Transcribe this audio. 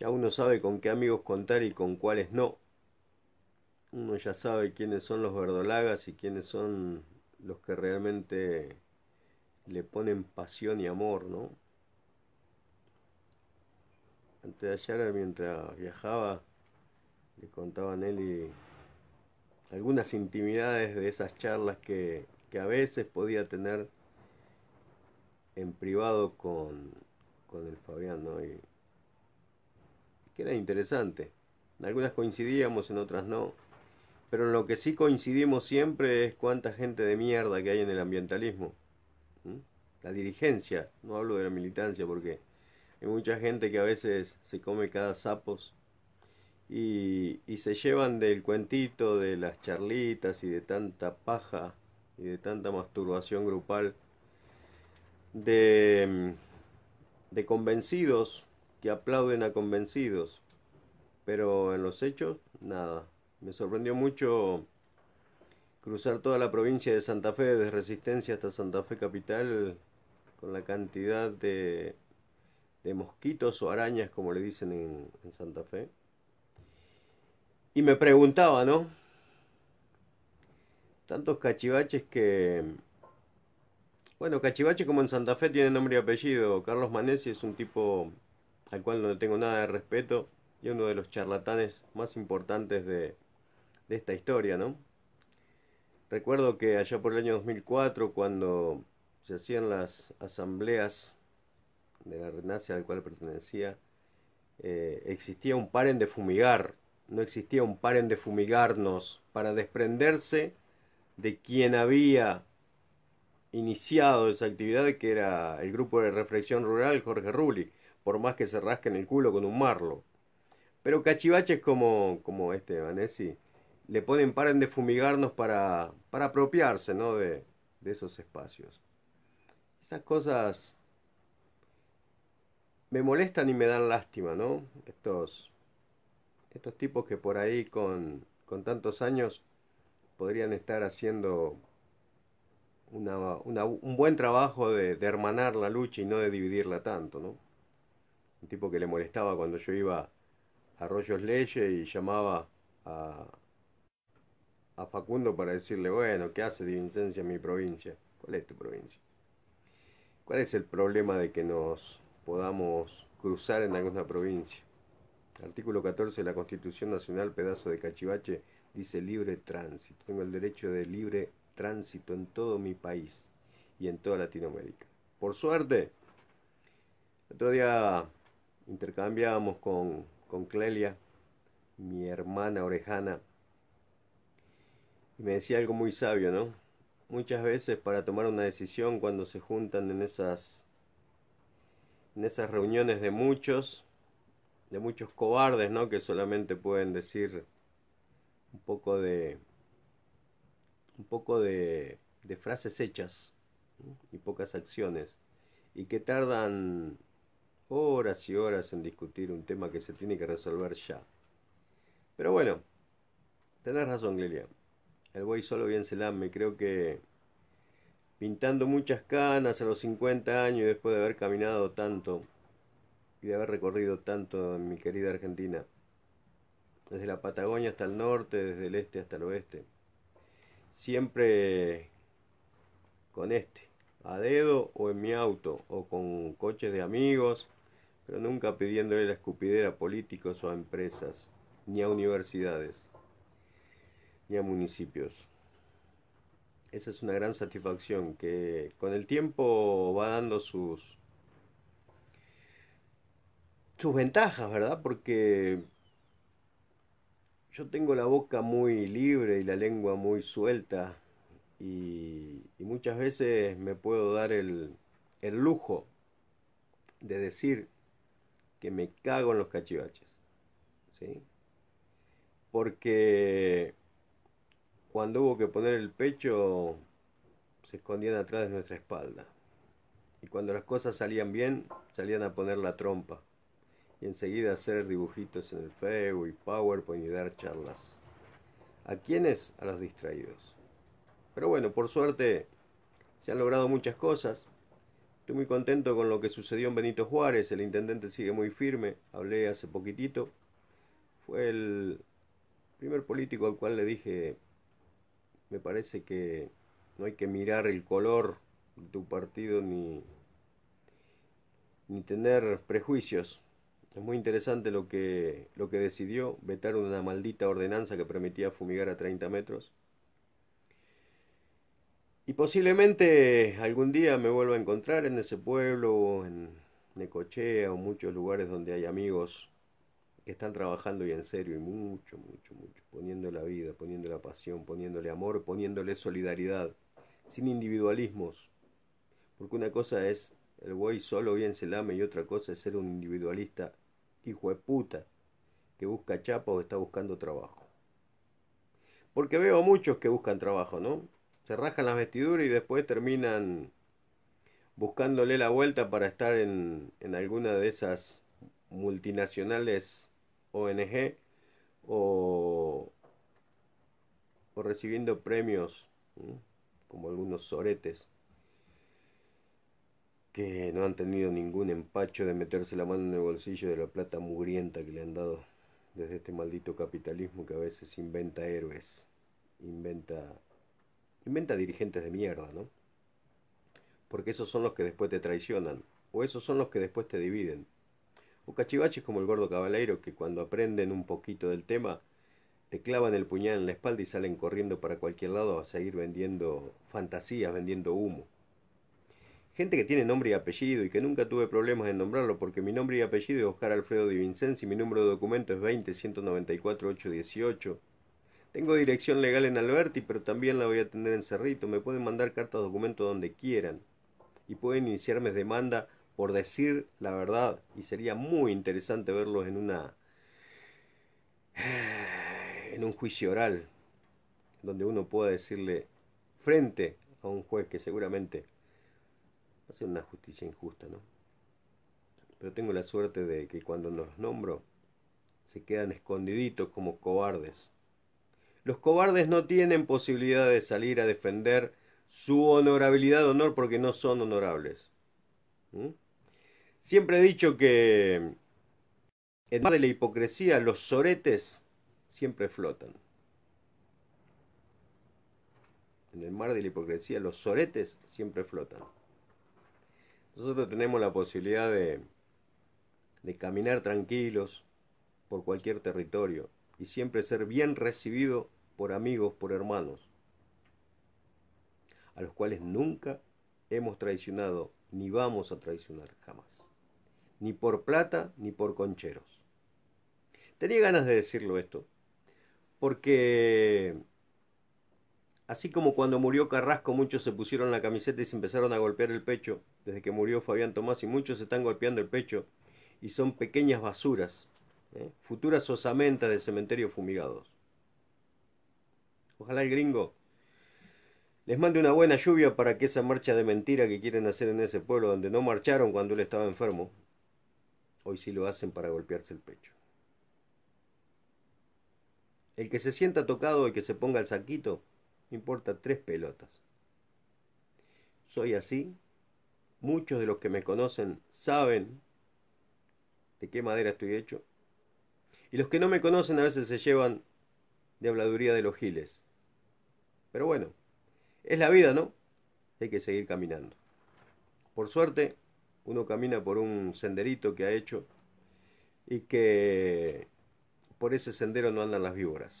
Ya uno sabe con qué amigos contar y con cuáles no. Uno ya sabe quiénes son los verdolagas y quiénes son los que realmente le ponen pasión y amor, ¿no? Antes de ayer, mientras viajaba, le contaba a Nelly algunas intimidades de esas charlas que, a veces podía tener en privado con, el Fabián, ¿no? Y que era interesante. En algunas coincidíamos, en otras no. Pero en lo que sí coincidimos siempre es cuánta gente de mierda que hay en el ambientalismo. La dirigencia, no hablo de la militancia porque hay mucha gente que a veces se come cada sapos y, se llevan del cuentito, de las charlitas y de tanta paja y de tanta masturbación grupal de, mm, de convencidos que aplauden a convencidos, pero en los hechos, nada. Me sorprendió mucho cruzar toda la provincia de Santa Fe, desde Resistencia hasta Santa Fe Capital, con la cantidad de, mosquitos o arañas, como le dicen en, Santa Fe. Y me preguntaba, ¿no? Tantos cachivaches que... Bueno, cachivache como en Santa Fe tiene nombre y apellido. Carlos Manesi es un tipo al cual no le tengo nada de respeto, y uno de los charlatanes más importantes de, esta historia, ¿no? Recuerdo que allá por el año 2004, cuando se hacían las asambleas de la Renacia al cual pertenecía, eh, existía un paren de fumigar, no existía un paren de fumigarnos para desprenderse de quien había iniciado esa actividad que era el grupo de reflexión rural Jorge Rulli por más que se rasquen el culo con un marlo. Pero cachivaches como, como este Vanessi, le ponen paren de fumigarnos para, apropiarse ¿no? de, esos espacios. Esas cosas me molestan y me dan lástima, ¿no? Estos, tipos que por ahí con, tantos años podrían estar haciendo un buen trabajo de hermanar la lucha y no de dividirla tanto, ¿no? un tipo que le molestaba cuando yo iba a Rollos Leyes y llamaba a, Facundo para decirle, bueno, ¿qué hace de Vincencia en mi provincia? ¿Cuál es tu provincia? ¿Cuál es el problema de que nos podamos cruzar en alguna provincia? Artículo 14 de la Constitución Nacional, pedazo de cachivache, dice libre tránsito. Tengo el derecho de libre tránsito en todo mi país y en toda Latinoamérica. Por suerte, otro día intercambiábamos con, con Clelia, mi hermana orejana, y me decía algo muy sabio, ¿no? Muchas veces para tomar una decisión cuando se juntan en esas, en esas reuniones de muchos, de muchos cobardes, ¿no? Que solamente pueden decir un poco de, un poco de, de frases hechas y pocas acciones y que tardan horas y horas en discutir un tema que se tiene que resolver ya. Pero bueno, tenés razón, Lilia El voy solo bien se lame. Creo que pintando muchas canas a los 50 años después de haber caminado tanto y de haber recorrido tanto en mi querida Argentina. Desde la Patagonia hasta el norte, desde el este hasta el oeste. Siempre con este, a dedo o en mi auto o con coches de amigos pero nunca pidiéndole la escupidera a políticos o a empresas, ni a universidades, ni a municipios. Esa es una gran satisfacción que con el tiempo va dando sus sus ventajas, ¿verdad? Porque yo tengo la boca muy libre y la lengua muy suelta y, y muchas veces me puedo dar el, el lujo de decir que me cago en los cachivaches. ¿Sí? Porque cuando hubo que poner el pecho, se escondían atrás de nuestra espalda. Y cuando las cosas salían bien, salían a poner la trompa. Y enseguida hacer dibujitos en el Facebook y PowerPoint y dar charlas. ¿A quiénes? A los distraídos. Pero bueno, por suerte se han logrado muchas cosas. Estoy muy contento con lo que sucedió en Benito Juárez, el intendente sigue muy firme, hablé hace poquitito. Fue el primer político al cual le dije, me parece que no hay que mirar el color de tu partido ni, tener prejuicios. Es muy interesante lo que, lo que decidió, vetar una maldita ordenanza que permitía fumigar a 30 metros. Y posiblemente algún día me vuelva a encontrar en ese pueblo, en Necochea o muchos lugares donde hay amigos que están trabajando y en serio, y mucho, mucho, mucho, poniendo la vida, poniendo la pasión, poniéndole amor, poniéndole solidaridad, sin individualismos. Porque una cosa es el güey solo bien se lame y otra cosa es ser un individualista hijo de puta que busca chapas o está buscando trabajo. Porque veo muchos que buscan trabajo, ¿no? se rajan las vestiduras y después terminan buscándole la vuelta para estar en, alguna de esas multinacionales ONG o, recibiendo premios como algunos soretes que no han tenido ningún empacho de meterse la mano en el bolsillo de la plata mugrienta que le han dado desde este maldito capitalismo que a veces inventa héroes, inventa Inventa dirigentes de mierda, ¿no? Porque esos son los que después te traicionan, o esos son los que después te dividen. O cachivaches como el gordo caballero que cuando aprenden un poquito del tema, te clavan el puñal en la espalda y salen corriendo para cualquier lado a seguir vendiendo fantasías, vendiendo humo. Gente que tiene nombre y apellido y que nunca tuve problemas en nombrarlo porque mi nombre y apellido es Oscar Alfredo Di y mi número de documento es 20 194 818 tengo dirección legal en Alberti, pero también la voy a tener en Cerrito. Me pueden mandar cartas, documento donde quieran. Y pueden iniciarme demanda por decir la verdad. Y sería muy interesante verlos en una. en un juicio oral. Donde uno pueda decirle frente a un juez que seguramente va a una justicia injusta, ¿no? Pero tengo la suerte de que cuando los nombro se quedan escondiditos como cobardes los cobardes no tienen posibilidad de salir a defender su honorabilidad honor porque no son honorables. ¿Mm? Siempre he dicho que en mar de la hipocresía los soretes siempre flotan. En el mar de la hipocresía los soretes siempre flotan. Nosotros tenemos la posibilidad de, de caminar tranquilos por cualquier territorio y siempre ser bien recibido por amigos, por hermanos, a los cuales nunca hemos traicionado, ni vamos a traicionar jamás, ni por plata, ni por concheros. Tenía ganas de decirlo esto, porque así como cuando murió Carrasco muchos se pusieron la camiseta y se empezaron a golpear el pecho, desde que murió Fabián Tomás y muchos se están golpeando el pecho y son pequeñas basuras, ¿eh? futuras osamentas de cementerio fumigados. Ojalá el gringo les mande una buena lluvia para que esa marcha de mentira que quieren hacer en ese pueblo donde no marcharon cuando él estaba enfermo, hoy sí lo hacen para golpearse el pecho. El que se sienta tocado y que se ponga el saquito, importa tres pelotas. Soy así, muchos de los que me conocen saben de qué madera estoy hecho, y los que no me conocen a veces se llevan de habladuría de los giles pero bueno, es la vida, ¿no? Hay que seguir caminando. Por suerte, uno camina por un senderito que ha hecho y que por ese sendero no andan las víboras.